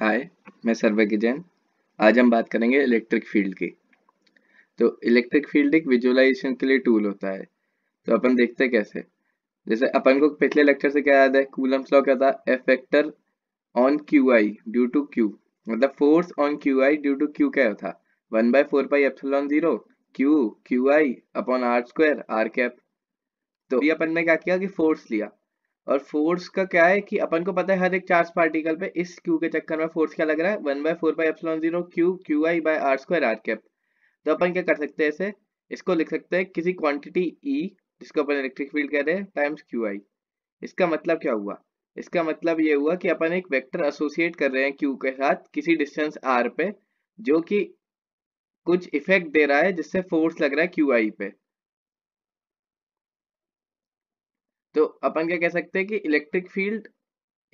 हाय मैं सर्वज्ञ जैन आज हम बात करेंगे इलेक्ट्रिक फील्ड की तो इलेक्ट्रिक फील्ड एक विजुअलाइजेशन के लिए टूल होता है तो अपन देखते हैं कैसे जैसे अपन को पिछले लेक्चर से क्या याद है कूलम्स मतलब लॉ क्या था F on Q I due to Q मतलब force on Q I due to Q क्या था one by four pi epsilon zero Q Q I upon R square R cap तो ये अपन ने क्या किया कि फोर्स लिया और फोर्स का क्या है कि अपन को पता है हर एक चार्ज पार्टिकल पे इस क्यू के चक्कर में फोर्स क्या लग रहा है one by four by epsilon zero Q Q I by R square R cap तो अपन क्या कर सकते हैं इसे इसको लिख सकते हैं किसी क्वांटिटी ई e, जिसको अपन इलेक्ट्रिक फील्ड कह रहे हैं टाइम्स क्यू आई इसका मतलब क्या हुआ इसका मतलब ये हुआ कि अपन एक वैक्टर एसोसिएट कर रहे हैं क्यू के साथ किसी डिस्टेंस आर पे जो कि कुछ इफेक्ट दे रहा है जिससे फोर्स लग रहा है क्यू आई पे तो अपन क्या कह सकते हैं कि इलेक्ट्रिक फील्ड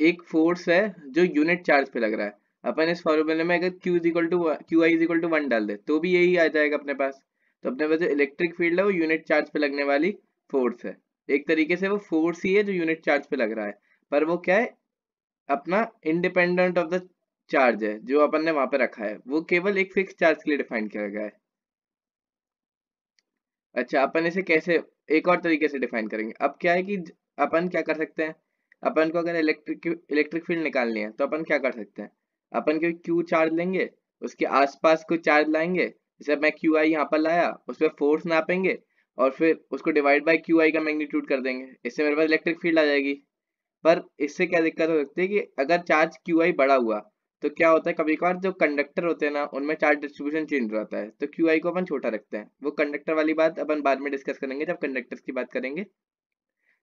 एक फोर्स है जो यूनिट चार्ज पे लग रहा है अपन इस फॉर्मूले में अगर Q is two Q I is equal to one डाल दे तो भी यही आ जाएगा अपने पास तो अपने पास जो इलेक्ट्रिक फील्ड है वो यूनिट चार्ज पे लगने वाली फोर्स है एक तरीके से वो फोर्स ही है जो यूनिट चार्ज पे लग रहा है पर वो क्या है अपना इंडिपेंडेंट ऑफ द चार्ज है जो अपन ने वहां पे रखा है वो केवल एक फिक्स चार्ज के लिए डिफाइन किया गया है अच्छा अपन इसे कैसे एक और तरीके से डिफाइन करेंगे अब क्या है कि अपन क्या कर सकते हैं अपन को अगर इलेक्ट्रिक इलेक्ट्रिक फील्ड निकालनी है तो अपन क्या कर सकते हैं अपन कोई क्यू चार्ज लेंगे उसके आसपास कोई चार्ज लाएंगे जैसे मैं क्यू आई यहाँ पर लाया उस पर फोर्स नापेंगे और फिर उसको डिवाइड बाई क्यू आई का मैग्नीट्यूड कर देंगे इससे मेरे पास इलेक्ट्रिक फील्ड आ जाएगी पर इससे क्या दिक्कत हो सकती है कि अगर चार्ज क्यू आई बड़ा हुआ तो क्या होता है कभी कभार जो कंडक्टर होते हैं ना उनमें चार्ज डिस्ट्रीब्यूशन चेंज रहता है तो क्यू आई को अपन छोटा रखते हैं वो कंडक्टर वाली बात अपन बाद में डिस्कस करेंगे जब कंडक्टर की बात करेंगे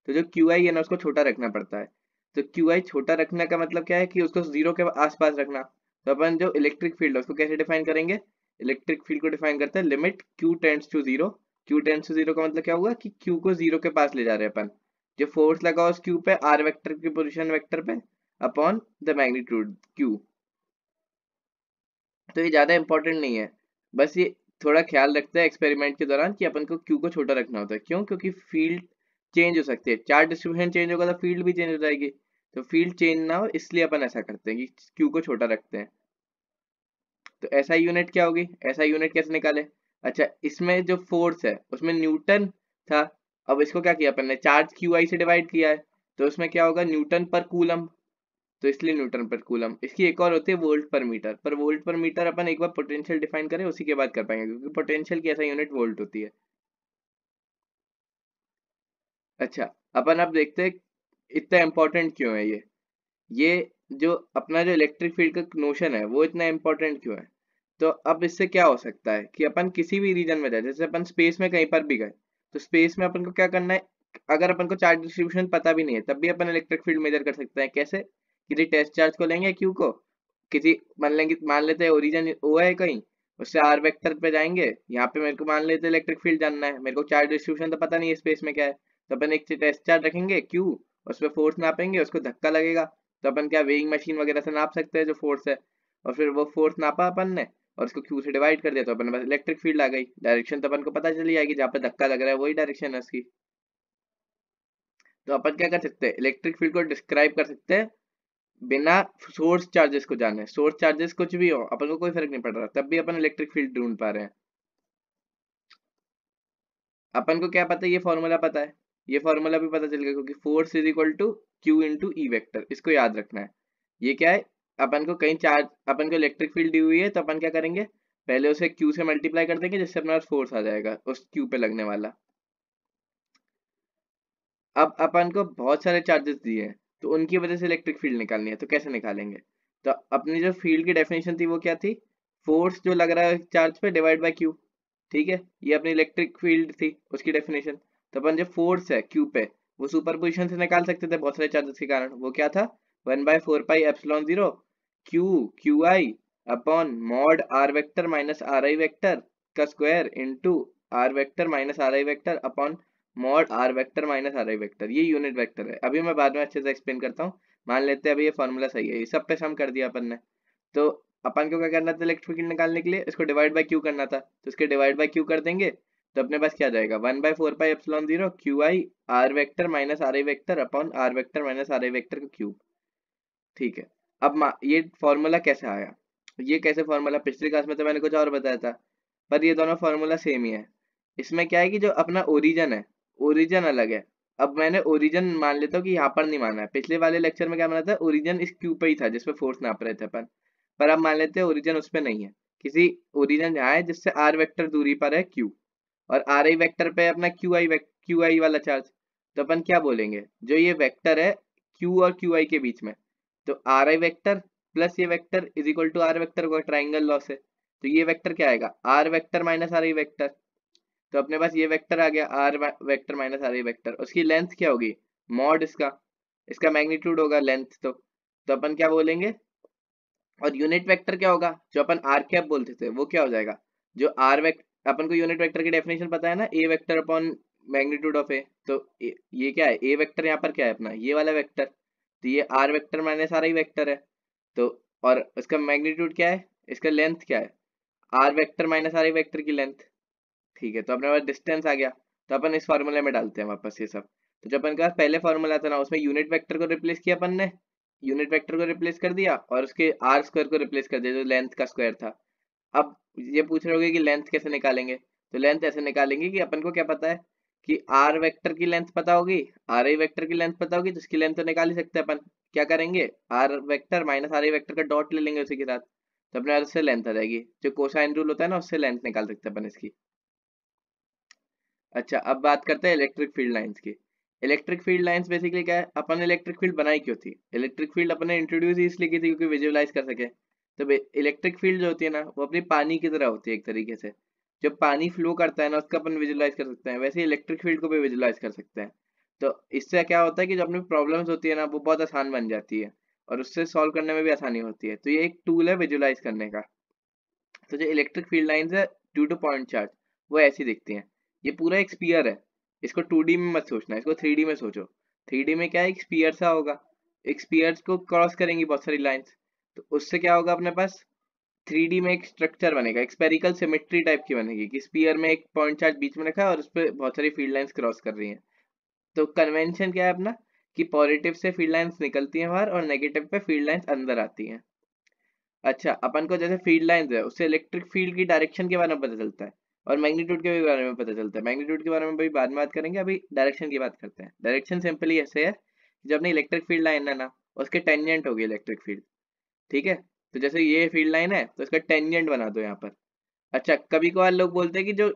तो जो क्यू आई है ना उसको छोटा रखना पड़ता है तो क्यू आई छोटा रखने का मतलब क्या है कि उसको जीरो के आसपास रखना तो अपन जो इलेक्ट्रिक फील्ड है उसको कैसे डिफाइन करेंगे इलेक्ट्रिक फील्ड को डिफाइन करते हैं limit Q tends to zero Q tends to zero का मतलब क्या हुआ कि क्यू को जीरो के पास ले जा रहे हैं अपन जो फोर्स लगा उस क्यू पे आर वेक्टर की पोजिशन वेक्टर पे अपॉन द मैग्नीट्यूड क्यू तो ये ज़्यादा इंपॉर्टेंट नहीं है बस ये थोड़ा ख्याल रखता है एक्सपेरिमेंट के दौरान कि अपन को क्यू को छोटा रखना होता है क्यों क्योंकि फील्ड चेंज हो सकती है चार डिस्ट्रीब्यूशन चेंज होगा तो फील्ड भी चेंज हो जाएगी तो फील्ड चेंज ना हो इसलिए अपन ऐसा करते हैं कि क्यू को छोटा रखते हैं तो ऐसा यूनिट क्या होगी ऐसा यूनिट कैसे निकाले अच्छा इसमें जो फोर्स है उसमें न्यूटन था अब इसको क्या किया अपन ने चार्ज क्यू आई से डिवाइड किया है तो उसमें क्या होगा न्यूटन पर कूलम तो इसलिए न्यूटन पर कूलम इसकी एक और होती है वोल्ट पर मीटर पर वोल्ट पर मीटर अपन एक बार पोटेंशियल डिफाइन करें उसी के बाद कर पाएंगे क्योंकि पोटेंशियल की ऐसा यूनिट वोल्ट होती है अच्छा अपन अब देखते हैं इतना इम्पोर्टेंट क्यों है ये ये जो अपना जो इलेक्ट्रिक फील्ड का नोशन है वो इतना इम्पोर्टेंट क्यों है तो अब इससे क्या हो सकता है कि अपन किसी भी रीजन में जाए जैसे अपन स्पेस में कहीं पर भी गए तो स्पेस में अपन को क्या करना है अगर अपन को चार्ज डिस्ट्रीब्यूशन पता भी नहीं है तब भी अपन इलेक्ट्रिक फील्ड मेजर कर सकते हैं कैसे किसी टेस्ट चार्ज को लेंगे क्यू को किसी मान लेंगे मान लेते हैं ओरिजिन ओ है कहीं उससे आर वेक्टर पे जाएंगे यहाँ पे मेरे को मान लेते हैं इलेक्ट्रिक फील्ड जानना है मेरे को चार्ज डिस्ट्रीब्यूशन तो पता नहीं है स्पेस में क्या है तो अपन एक टेस्ट चार्ज रखेंगे क्यू उस पर फोर्स नापेंगे उसको धक्का लगेगा तो अपन क्या वेइंग मशीन वगैरह से नाप सकते हैं जो फोर्स है और फिर वो फोर्स नापा अपन ने और उसको क्यू से डिवाइड कर दिया तो अपने इलेक्ट्रिक फील्ड आ गई डायरेक्शन तो अपन को पता चली जाएगी जहाँ पे धक्का लग रहा है वही डायरेक्शन है उसकी तो अपन क्या कर सकते हैं इलेक्ट्रिक फील्ड को डिस्क्राइब कर सकते हैं बिना सोर्स चार्जेस को जाने सोर्स चार्जेस कुछ भी हो अपन को कोई फर्क नहीं पड़ रहा तब भी अपन इलेक्ट्रिक फील्ड ढूंढ पा रहे हैं अपन को क्या पता है ये फॉर्मूला पता है ये फॉर्मूला भी पता चल गया क्योंकि force is equal to Q into E vector इसको याद रखना है ये क्या है अपन को कहीं चार्ज अपन को इलेक्ट्रिक फील्ड दी हुई है तो अपन क्या करेंगे पहले उसे क्यू से मल्टीप्लाई कर देंगे जिससे अपना फोर्स आ जाएगा उस क्यू पे लगने वाला अब अपन को बहुत सारे चार्जेस दिए हैं तो उनकी वजह से इलेक्ट्रिक फील्ड निकालनी है तो कैसे निकालेंगे तो अपनी जो फील्ड की डेफिनेशन थी वो क्या थी फोर्स जो लग रहा है चार्ज पे डिवाइड बाय क्यू ठीक है ये अपनी इलेक्ट्रिक फील्ड थी उसकी डेफिनेशन तो अपन जो फोर्स है क्यू पे वो सुपर पोजिशन से निकाल सकते थे बहुत सारे चार्जेस के कारण वो क्या था one by four pi epsilon zero Q Q I upon mod R vector minus R I vector का square into R vector minus R I vector upon mod R vector minus R I vector ये unit vector है अभी मैं बाद में अच्छे से explain करता हूँ मान लेते हैं अभी ये फॉर्मूला सही है ये सब पे सम कर दिया अपन ने तो अपन को क्या करना था इलेक्ट्रिक फील्ड निकालने के लिए इसको डिवाइड बाय क्यू करना था तो इसके डिवाइड बाय क्यू कर देंगे तो अपने पास क्या जाएगा one by four pi epsilon zero Q I R vector minus R I vector upon R vector minus R I vector का क्यूब ठीक है अब ये फॉर्मूला कैसे आया ये कैसे फॉर्मूला पिछली क्लास में तो मैंने कुछ और बताया था पर ये दोनों फॉर्मूला सेम ही है इसमें क्या है कि जो अपना ओरिजन है ओरिजन अलग है अब मैंने ओरिजन मान लेता हूँ कि यहाँ पर नहीं माना है पिछले वाले लेक्चर में क्या माना था ओरिजन इस क्यू पे ही था जिसपे फोर्स नाप रहे थे अपन पर अब मान लेते हैं ओरिजन उस पर नहीं है किसी ओरिजन यहाँ है जिससे आर वेक्टर दूरी पर है क्यू और आर आई वैक्टर पे अपना क्यू आई क्यू आई वाला चार्ज तो अपन क्या बोलेंगे जो ये वैक्टर है क्यू और क्यू आई के बीच में तो आर आई वैक्टर प्लस ये vector is equal to R vector का ट्राइंगल लॉस है तो ये वेक्टर क्या आएगा R vector minus R I vector तो अपने पास ये वेक्टर आ गया आर वेक्टर माइनस आर ये वेक्टर उसकी लेंथ क्या होगी मॉड इसका इसका मैग्नीट्यूड होगा लेंथ तो तो अपन क्या बोलेंगे और यूनिट वेक्टर क्या होगा जो अपन आर कैप बोलते थे वो क्या हो जाएगा जो आर वेक्टर अपन को यूनिट वेक्टर की डेफिनेशन पता है ना तो A vector upon magnitude of A तो ये क्या है ए वेक्टर यहाँ पर क्या है अपना ये वाला वेक्टर तो ये आर वेक्टर माइनस आर ही वेक्टर है तो और इसका मैग्नीट्यूड क्या है इसका लेंथ क्या है R vector minus R vector की लेंथ ठीक है तो अपने पास डिस्टेंस आ गया तो अपन इस फॉर्मूले में डालते हैं वापस ये सब तो जब अपन का पहले फॉर्मूला था ना उसमें यूनिट वेक्टर को रिप्लेस किया अपन ने यूनिट वेक्टर को रिप्लेस कर दिया और उसके आर स्क्वायर को रिप्लेस कर दिया जो लेंथ का स्क्वायर था अब ये पूछ रहे होगे कि लेंथ कैसे निकालेंगे तो लेंथ ऐसे निकालेंगे कि अपन को क्या पता है कि आर वेक्टर की लेंथ पता होगी आर आई वेक्टर की लेंथ पता होगी तो उसकी लेंथ तो निकाल ही सकते हैं अपन क्या करेंगे R vector minus R I vector का डॉट ले लेंगे उसी के साथ तो अपने उससे लेंथ आ जाएगी जो कोसाइन रूल होता है ना उससे लेंथ निकाल सकते हैं अपन इसकी अच्छा अब बात करते हैं इलेक्ट्रिक फील्ड लाइन्स की इलेक्ट्रिक फील्ड लाइन्स बेसिकली क्या है अपन इलेक्ट्रिक फील्ड बनाई क्यों थी इलेक्ट्रिक फील्ड अपने इंट्रोड्यूस इसलिए की थी क्योंकि विजुअलाइज कर सके तो इलेक्ट्रिक फील्ड जो होती है ना वो अपनी पानी की तरह होती है एक तरीके से जब पानी फ्लो करता है ना उसका अपन विजुअलाइज कर सकते हैं वैसे इलेक्ट्रिक फील्ड को भी विजुअलाइज कर सकते हैं तो इससे क्या होता है कि जो अपनी प्रॉब्लम्स होती है ना वो बहुत आसान बन जाती है और उससे सॉल्व करने में भी आसानी होती है तो ये एक टूल है विजुअलाइज करने का तो जो इलेक्ट्रिक फील्ड लाइन्स है ड्यू टू पॉइंट चार्ज वो ऐसी दिखती हैं ये पूरा एक स्पीयर है इसको टू में मत सोचना इसको थ्री में सोचो थ्री में क्या है एक स्पीयर सा होगा एक स्पीयर को क्रॉस करेंगी बहुत सारी लाइन्स तो उससे क्या होगा अपने पास थ्री में एक स्ट्रक्चर बनेगा एक स्पेरिकल सिमेट्री टाइप की बनेगी कि स्पीयर में एक पॉइंट चार्ज बीच में रखा है और उस पर बहुत सारी फील्ड लाइन्स क्रॉस कर रही हैं तो कन्वेंशन क्या है अपना कि पॉजिटिव से फील्ड लाइन्स निकलती हैं बाहर और नेगेटिव पे फील्ड लाइन्स अंदर आती हैं अच्छा अपन को जैसे फील्ड लाइन्स है उससे इलेक्ट्रिक फील्ड की डायरेक्शन के बारे में पता चलता है और मैग्नीट्यूड के भी बारे में पता चलता है मैग्नीट्यूड के बारे में भी बाद में बात करेंगे अभी डायरेक्शन की बात करते हैं डायरेक्शन सिंपली ऐसे है जब अपनी इलेक्ट्रिक फील्ड लाइन है ना उसके टेंजेंट होगी इलेक्ट्रिक फील्ड ठीक है तो जैसे ये फील्ड लाइन है तो इसका टेंजेंट बना दो यहाँ पर अच्छा कभी कभार लोग बोलते हैं कि जो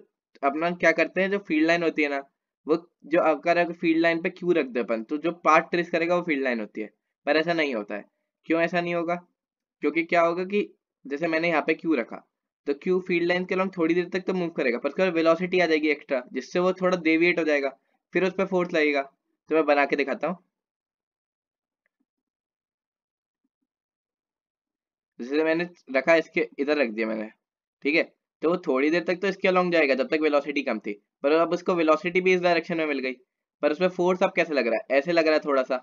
अपना क्या करते हैं जो फील्ड लाइन होती है ना वो जो अगर फील्ड लाइन पे क्यों रख दे अपन तो जो पार्ट ट्रेस करेगा वो फील्ड लाइन होती है पर ऐसा नहीं होता है क्यों ऐसा नहीं होगा क्योंकि क्या होगा कि जैसे मैंने यहाँ पे क्यों रखा तो क्यू फील्ड लाइन के लॉन्ग थोड़ी देर तक तो मूव करेगा पर उसके बाद वेलोसिटी आ जाएगी एक्स्ट्रा जिससे वो थोड़ा डेविएट हो जाएगा फिर उस पर फोर्स लगेगा तो मैं बना के दिखाता हूँ जैसे मैंने रखा इसके इधर रख दिया मैंने ठीक है तो वो थोड़ी देर तक तो इसके अलॉन्ग जाएगा जब तक वेलोसिटी कम थी पर अब उसको वेलोसिटी भी इस डायरेक्शन में मिल गई पर उसमें फोर्स अब कैसे लग रहा है ऐसे लग रहा है थोड़ा सा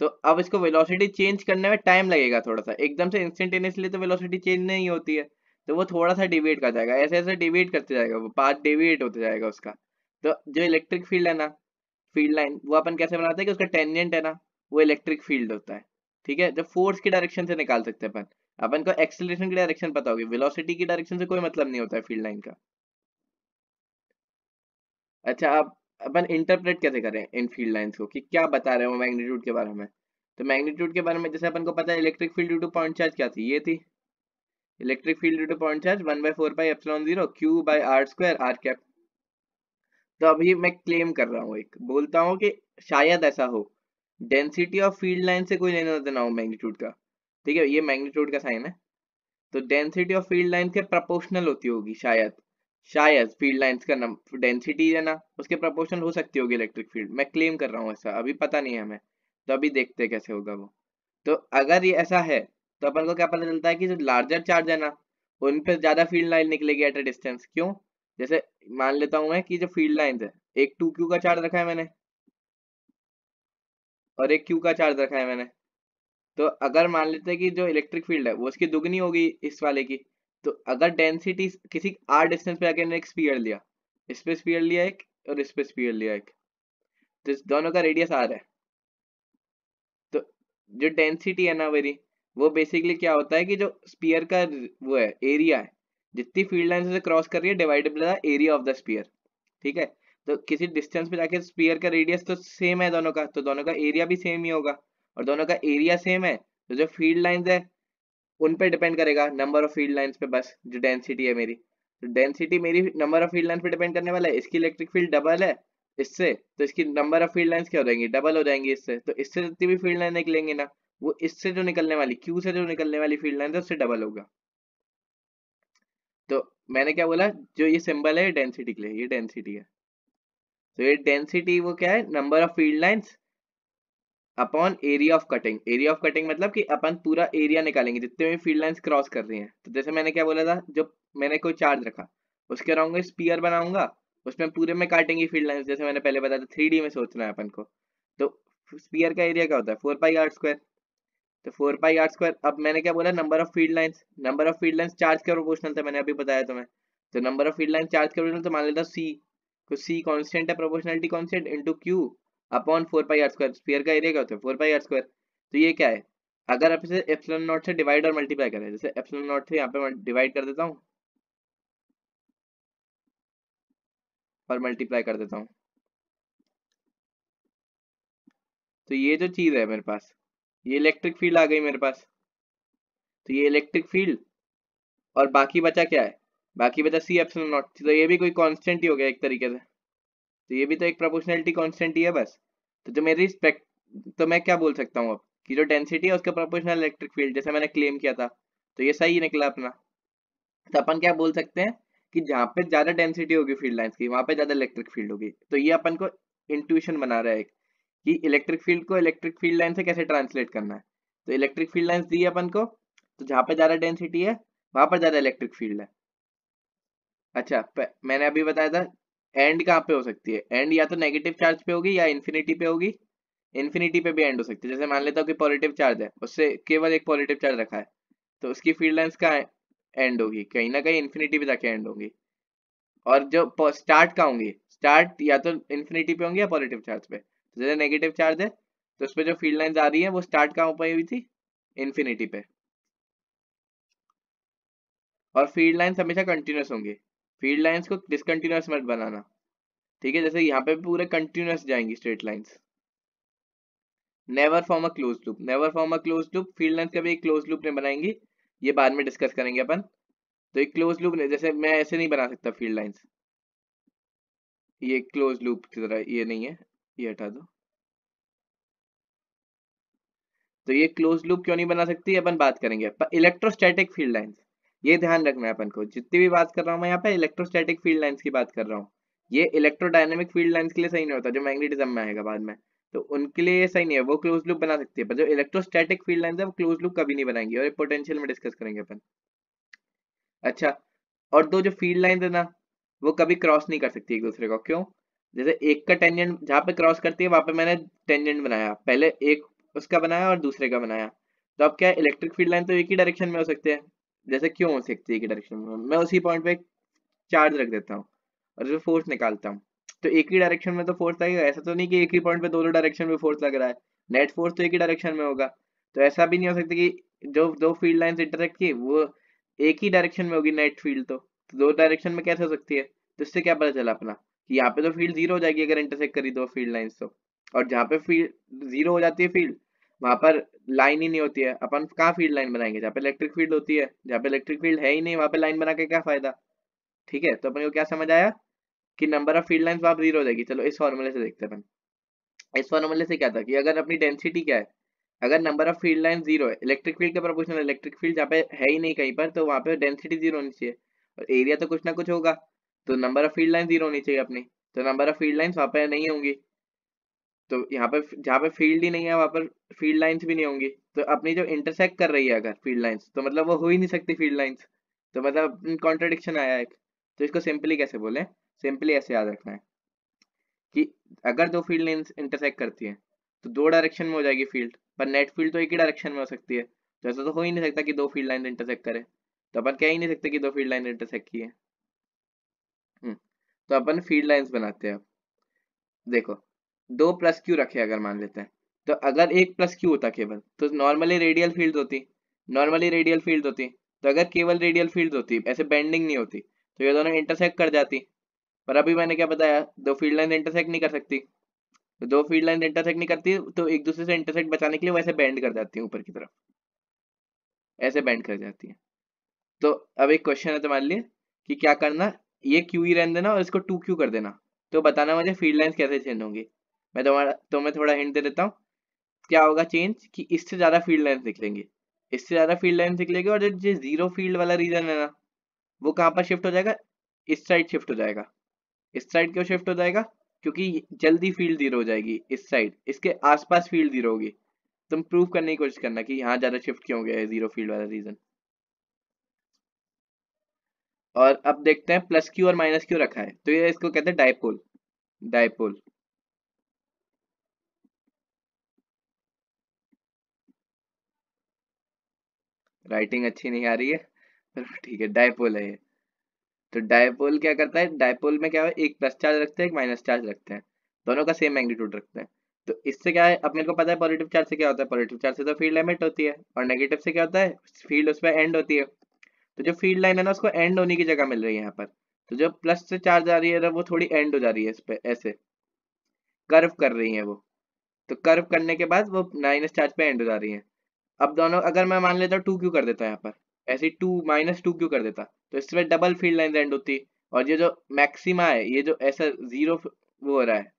तो अब इसको वेलोसिटी चेंज करने में टाइम लगेगा थोड़ा सा एकदम से इंस्टेंटेनियसली तो वेलोसिटी चेंज नहीं होती है तो वो थोड़ा सा डिवेट कर जाएगा ऐसे ऐसे डिवेट करते जाएगा वो पाथ डिविएट होते जाएगा उसका तो जो इलेक्ट्रिक फील्ड है ना फील्ड लाइन वो अपन कैसे बनाते हैं कि उसका टेंजेंट है ना वो इलेक्ट्रिक फील्ड होता है ठीक है जो फोर्स की डायरेक्शन से निकाल सकते हैं अपन अपन को एक्सेलरेशन की डायरेक्शन पता होगी वेलोसिटी की डायरेक्शन से कोई मतलब नहीं होता है फील्ड लाइन का अच्छा आप अपन इंटरप्रेट कैसे करें इन फील्ड लाइन को कि क्या बता रहे वो मैग्नीट्यूड के बारे में तो मैग्नीट्यूड के बारे में जैसे अपन को पता है electric field due to point charge क्या थी ये थी electric field due to point charge 1 by 4 pi epsilon 0 Q by R square R cap. तो अभी मैं क्लेम कर रहा हूँ एक बोलता हूँ कि शायद ऐसा हो डेंसिटी ऑफ फील्ड लाइन से कोई लेना देना हो मैग्नीट्यूड का ठीक है ये मैग्नीट्यूड का साइन है तो डेंसिटी ऑफ फील्ड लाइन के प्रपोर्शनल होती होगी शायद शायद फील्ड लाइंस का डेंसिटी है ना उसके प्रपोर्शनल हो सकती होगी इलेक्ट्रिक फील्ड मैं क्लेम कर रहा हूँ ऐसा अभी पता नहीं है हमें तो अभी देखते कैसे होगा वो तो अगर ये ऐसा है तो अपन को क्या पता चलता है कि जो लार्जर चार्ज है ना उन पे ज्यादा फील्ड लाइन निकलेगी एट ए डिस्टेंस क्यों जैसे मान लेता हूं मैं कि जो फील्ड लाइन है एक टू क्यू का चार्ज रखा है मैंने और एक क्यू का चार्ज रखा है मैंने तो अगर मान लेते हैं कि जो इलेक्ट्रिक फील्ड है वो उसकी दुगनी होगी इस वाले की तो अगर डेंसिटी किसी आर डिस्टेंस पे आके मैंने एक स्पीयर लिया इस पे स्पीयर लिया एक और इस पे स्पीयर लिया एक तो दोनों का रेडियस आर है तो जो डेंसिटी है ना मेरी वो बेसिकली क्या होता है कि जो स्पीयर का वो है एरिया है जितनी फील्ड लाइन से क्रॉस कर रही है divided the area of the sphere ठीक है तो किसी डिस्टेंस पे जाके स्पीयर का रेडियस तो सेम है दोनों का तो दोनों का एरिया भी सेम ही होगा और दोनों का एरिया सेम है तो जो फील्ड लाइन है उन पर डिपेंड करेगा नंबर ऑफ फील्ड लाइन पे बस जो डेंसिटी है मेरी तो डेंसिटी मेरी नंबर ऑफ फील्ड लाइन पे डिपेंड करने वाला है इसकी इलेक्ट्रिक फील्ड डबल है इससे तो इसकी नंबर ऑफ फील्ड लाइन क्या हो जाएंगी डबल हो जाएंगी इससे तो इससे जितनी भी फील्ड लाइन निकलेंगी ना वो इससे जो निकलने वाली क्यू से जो निकलने वाली फील्ड लेंथ है उससे डबल होगा तो मैंने क्या बोला जो ये सिंबल है डेंसिटी के लिए ये डेंसिटी है तो ये डेंसिटी वो क्या है number of field lines upon area of cutting area of cutting मतलब कि अपन पूरा एरिया निकालेंगे जितने भी फील्ड लाइंस क्रॉस कर रही हैं तो जैसे मैंने क्या बोला था जो मैंने कोई चार्ज रखा उसके अराउंड स्पीयर बनाऊंगा उसमें पूरे में काटेंगे फील्ड लाइन जैसे मैंने पहले बताया था थ्री में सोचना है अपन को तो स्पीयर का एरिया क्या होता है फोर पाई आर स्क्वायर तो फोर पाई आर स्क्वायर अब मैंने क्या बोला number of field line number of field line charge के प्रोपोर्शनल था मैंने अभी बताया तुम्हें तो number of field line charge के प्रोपोर्शनल तो मान लेता सी तो सी कॉन्स्टेंट है proportionality constant into q upon four pi r square sphere का एरिया क्या होता है फोर पाई आर स्क्वायर तो ये क्या है अगर आप इसे एप्सलन नॉट से डिवाइड और मल्टीप्लाई करें जैसे एप्सलन नॉट से यहाँ पे डिवाइड कर देता हूँ और मल्टीप्लाई कर देता हूँ तो ये जो चीज़ है मेरे पास ये इलेक्ट्रिक फील्ड आ गई मेरे पास तो ये इलेक्ट्रिक फील्ड और बाकी बचा क्या है बाकी बचा सी एप्सिलॉन नॉट तो ये भी कोई कांस्टेंट ही हो गया एक तरीके से तो ये भी तो एक प्रोपोर्शनलिटी कांस्टेंट ही है बस तो जो मेरी स्पेक्ट तो मैं क्या बोल सकता हूँ अब कि जो डेंसिटी है उसका प्रोपोर्शनल इलेक्ट्रिक फील्ड जैसे मैंने क्लेम किया था तो ये सही निकला अपना तो अपन क्या बोल सकते हैं कि जहाँ पे ज्यादा डेंसिटी होगी फील्ड लाइन्स की वहां पे ज्यादा इलेक्ट्रिक फील्ड होगी तो ये अपन को इंट्यूशन बना रहा है एक कि इलेक्ट्रिक फील्ड को इलेक्ट्रिक फील्ड लाइन से कैसे ट्रांसलेट करना है तो इलेक्ट्रिक फील्ड लाइन दी है अपन को तो जहां पर ज़्यादा डेंसिटी है वहां पर ज़्यादा इलेक्ट्रिक फील्ड है अच्छा मैंने अभी बताया था एंड कहाँ पे हो सकती है एंड या तो नेगेटिव चार्ज पे होगी या इन्फिनिटी पे होगी इन्फिनिटी पे भी एंड हो सकती है जैसे मान लेता हूँ कि पॉजिटिव चार्ज है उससे केवल एक पॉजिटिव चार्ज रखा है तो उसकी फील्ड लाइन्स कहाँ एंड होगी कहीं ना कहीं इन्फिनिटी पे जाके एंड होगी और जो स्टार्ट कहाँ होंगी स्टार्ट या तो इन्फिनिटी पे होंगी या पॉजिटिव चार्ज पे जैसे नेगेटिव चार्ज है तो उस पर जो फील्ड लाइन आ रही है वो स्टार्ट कहां पर हुई थी इन्फिनिटी पे और फील्ड लाइन्स हमेशा कंटिन्यूस होंगे फील्ड लाइन्स को डिसकंटिन्यूस मत बनाना ठीक है जैसे यहाँ पे भी पूरे कंटिन्यूस जाएंगी straight lines never form a close loop never form a close loop field lines भी एक क्लोज लूप नहीं बनाएंगी ये बाद में डिस्कस करेंगे अपन तो एक क्लोज लूप नहीं जैसे मैं ऐसे नहीं बना सकता फील्ड लाइन्स ये क्लोज लूप की तरह ये नहीं है ये हटा दो तो ये क्लोज लूप क्यों नहीं बना सकती अपन बात करेंगे इलेक्ट्रोस्टैटिक फील्ड लाइंस ये ध्यान रखना है अपन को जितनी भी बात कर रहा हूँ मैं यहाँ पे इलेक्ट्रोस्टैटिक फील्ड लाइंस की बात कर रहा हूँ ये इलेक्ट्रोडायनेमिक फील्ड लाइंस के लिए सही नहीं होता जो मैग्नेटिज्म में आएगा बाद में तो उनके लिए सही नहीं है वो क्लोज लूप बना सकती है पर जो इलेक्ट्रोस्टैटिक फील्ड लाइन है वो क्लोज लूप कभी नहीं बनाएंगे और पोटेंशियल में डिस्कस करेंगे अपन अच्छा और दो जो फील्ड लाइन है ना वो कभी क्रॉस नहीं कर सकती एक दूसरे को क्यों जैसे एक का टेंजेंट जहाँ पे क्रॉस करती है वहां पे मैंने टेंजेंट बनाया पहले एक उसका बनाया और दूसरे का बनाया तो अब क्या इलेक्ट्रिक फील्ड लाइन तो एक ही डायरेक्शन में हो सकते हैं जैसे क्यों हो सकती है एक डायरेक्शन में मैं उसी पॉइंट पे चार्ज रख देता हूँ और उसमें फोर्स निकालता हूँ तो एक ही डायरेक्शन में तो फोर्स लगेगा ऐसा तो नहीं कि एक ही पॉइंट पे दोनों डायरेक्शन में फोर्स लग रहा है नेट फोर्स तो एक ही डायरेक्शन में होगा तो ऐसा भी नहीं हो सकता कि जो दो फील्ड लाइन इंटरेक्ट की वो एक ही डायरेक्शन में होगी नेट फील्ड तो, तो दो डायरेक्शन में कैसे हो सकती है तो इससे क्या पता चला अपना यहाँ पे तो फील्ड जीरो हो जाएगी अगर इंटरसेक्ट करी दो फील्ड लाइन तो और जहाँ पे फील्ड जीरो हो जाती है फील्ड वहां पर लाइन ही नहीं होती है अपन कहाँ फील्ड लाइन बनाएंगे जहाँ पे इलेक्ट्रिक फील्ड होती है जहाँ पे इलेक्ट्रिक फील्ड है ही नहीं वहां पे लाइन बना के क्या फायदा ठीक है तो अपन को क्या समझ आया कि नंबर ऑफ फील्ड लाइन वहां जीरो हो जाएगी चलो इस फॉर्मूले से देखते अपन इस फॉर्मूले से क्या था कि अगर अपनी डेंसिटी क्या है अगर number of field line zero है इलेक्ट्रिक फील्ड के प्रपोर्शन इलेक्ट्रिक फील्ड जहाँ पे है ही नहीं कहीं पर तो वहां पे डेंसिटी जीरो होनी चाहिए और एरिया तो कुछ ना कुछ होगा तो number of field line zero होनी चाहिए अपनी तो नंबर ऑफ फील्ड लाइन्स वहां पर नहीं होंगी तो यहाँ पे जहाँ पे फील्ड ही नहीं है वहां पर फील्ड लाइन्स भी नहीं होंगी तो अपनी जो इंटरसेक्ट कर रही है अगर फील्ड लाइन्स तो मतलब वो हो ही नहीं सकती फील्ड लाइन्स तो मतलब कॉन्ट्रडिक्शन आया एक तो इसको सिंपली कैसे बोले सिंपली ऐसे याद रखना है कि अगर दो फील्ड लाइन्स इंटरसेक्ट करती है तो दो डायरेक्शन में हो जाएगी फील्ड पर नेट फील्ड तो एक ही डायरेक्शन में हो सकती है तो ऐसा तो हो ही नहीं सकता कि दो फील्ड लाइन इंटरसेक्ट करे तो अपन कह ही नहीं सकते कि दो फील्ड लाइन इंटरसेक्ट की है तो अपन फील्ड लाइंस बनाते हैं देखो दो प्लस क्यू रखे अगर मान लेते हैं तो अगर एक प्लस क्यू होता केवल तो नॉर्मली रेडियल फील्ड होती नॉर्मली रेडियल फील्ड होती तो अगर केवल रेडियल फील्ड होती ऐसे बेंडिंग नहीं होती तो ये दोनों इंटरसेक्ट कर जाती पर अभी मैंने क्या बताया दो फील्ड लाइन इंटरसेक्ट नहीं कर सकती तो दो फील्ड लाइन इंटरसेक्ट नहीं करती तो एक दूसरे से इंटरसेक्ट बचाने के लिए वैसे बैंड कर जाती है ऊपर की तरफ ऐसे बैंड कर जाती है तो अब एक क्वेश्चन है तुम्हारे लिए कि क्या करना ये क्यू ही e रहने देना और इसको टू क्यू कर देना तो बताना मुझे फील्ड लाइन कैसे चेंज होंगे मैं तुम्हारा तो मैं थोड़ा हिंट दे देता हूँ क्या होगा चेंज कि इससे ज़्यादा फील्ड लाइन निकलेंगे इससे ज़्यादा फील्ड लाइन निकलेगी और जो जीरो फील्ड वाला रीजन है ना वो कहाँ पर शिफ्ट हो जाएगा इस साइड शिफ्ट हो जाएगा इस साइड क्यों शिफ्ट हो जाएगा क्योंकि जल्दी फील्ड जीरो हो जाएगी इस साइड इसके आसपास फील्ड जीरो होगी तुम प्रूव करने की कोशिश करना कि यहाँ ज़्यादा शिफ्ट क्यों हो गया है जीरो फील्ड वाला रीजन और अब देखते हैं प्लस क्यू और माइनस क्यू रखा है तो ये इसको कहते हैं डायपोल डायपोल राइटिंग अच्छी नहीं आ रही है पर ठीक है डायपोल है ये तो डायपोल क्या करता है डायपोल में क्या है एक प्लस चार्ज रखते हैं एक माइनस चार्ज रखते हैं दोनों का सेम मैग्नीट्यूड रखते हैं तो इससे क्या है अब मेरे को पता है पॉजिटिव चार्ज से क्या होता है पॉजिटिव चार्ज से तो फील्ड लिमिट होती है और नेगेटिव से क्या होता है फील्ड उस पर एंड होती है तो जो फील्ड लाइन है ना उसको एंड होने की जगह मिल रही है यहाँ पर तो जो प्लस से चार्ज आ रही है वो थोड़ी एंड हो जा रही है इस पे ऐसे कर्व कर रही है वो तो कर्व करने के बाद वो माइनस चार्ज पे एंड हो जा रही है अब दोनों अगर मैं मान लेता टू क्यू कर देता यहाँ पर ऐसे टू माइनस टू क्यू कर देता तो इसमें डबल फील्ड लाइन एंड होती और ये जो मैक्सिमा है ये जो ऐसा जीरो वो हो रहा है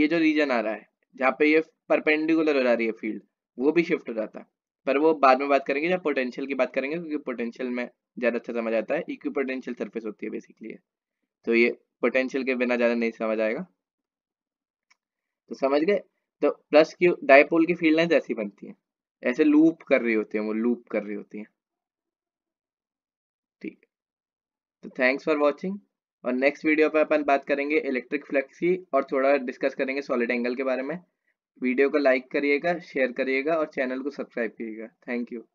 ये जो रीजन आ रहा है जहाँ पे ये परपेंडिकुलर हो जा रही है फील्ड वो भी शिफ्ट हो जाता पर वो बाद में बात करेंगे जब पोटेंशियल की बात करेंगे क्योंकि पोटेंशियल में ज़्यादा अच्छा समझ आता है इक्वी पोटेंशियल सर्फेस होती है बेसिकली तो ये पोटेंशियल के बिना ज़्यादा नहीं समझ आएगा तो समझ गए तो प्लस क्यू डायपोल की फील्ड लाइन ऐसी बनती है ऐसे लूप कर रही होती है वो लूप कर रही होती है ठीक तो थैंक्स फॉर वॉचिंग और नेक्स्ट वीडियो पर अपन बात करेंगे इलेक्ट्रिक फ्लेक्स की और थोड़ा डिस्कस करेंगे सॉलिड एंगल के बारे में वीडियो को लाइक करिएगा शेयर करिएगा और चैनल को सब्सक्राइब करिएगा थैंक यू